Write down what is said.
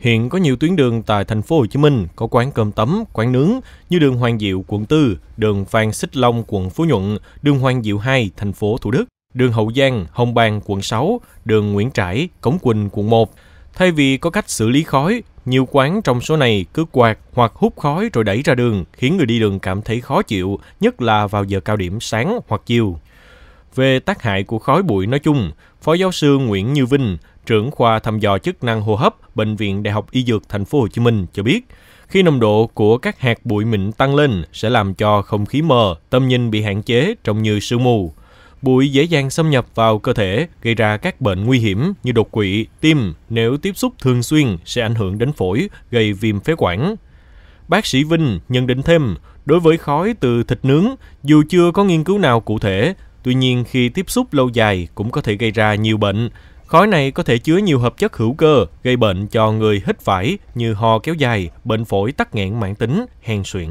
Hiện có nhiều tuyến đường tại thành phố Hồ Chí Minh có quán cơm tấm, quán nướng như đường Hoàng Diệu quận 4, đường Phan Xích Long quận Phú Nhuận, đường Hoàng Diệu 2 thành phố Thủ Đức, đường Hậu Giang, Hồng Bàng quận 6, đường Nguyễn Trãi, Cống Quỳnh quận 1. Thay vì có cách xử lý khói, nhiều quán trong số này cứ quạt hoặc hút khói rồi đẩy ra đường, khiến người đi đường cảm thấy khó chịu, nhất là vào giờ cao điểm sáng hoặc chiều về tác hại của khói bụi nói chung, Phó giáo sư Nguyễn Như Vinh, trưởng khoa thăm dò chức năng hô hấp bệnh viện Đại học Y Dược Thành phố Hồ Chí Minh cho biết, khi nồng độ của các hạt bụi mịn tăng lên sẽ làm cho không khí mờ, tầm nhìn bị hạn chế trông như sương mù. Bụi dễ dàng xâm nhập vào cơ thể, gây ra các bệnh nguy hiểm như đột quỵ, tim nếu tiếp xúc thường xuyên sẽ ảnh hưởng đến phổi, gây viêm phế quản. Bác sĩ Vinh nhận định thêm, đối với khói từ thịt nướng, dù chưa có nghiên cứu nào cụ thể, Tuy nhiên khi tiếp xúc lâu dài cũng có thể gây ra nhiều bệnh. Khói này có thể chứa nhiều hợp chất hữu cơ, gây bệnh cho người hít phải như ho kéo dài, bệnh phổi tắc nghẽn mãn tính, hen suyễn.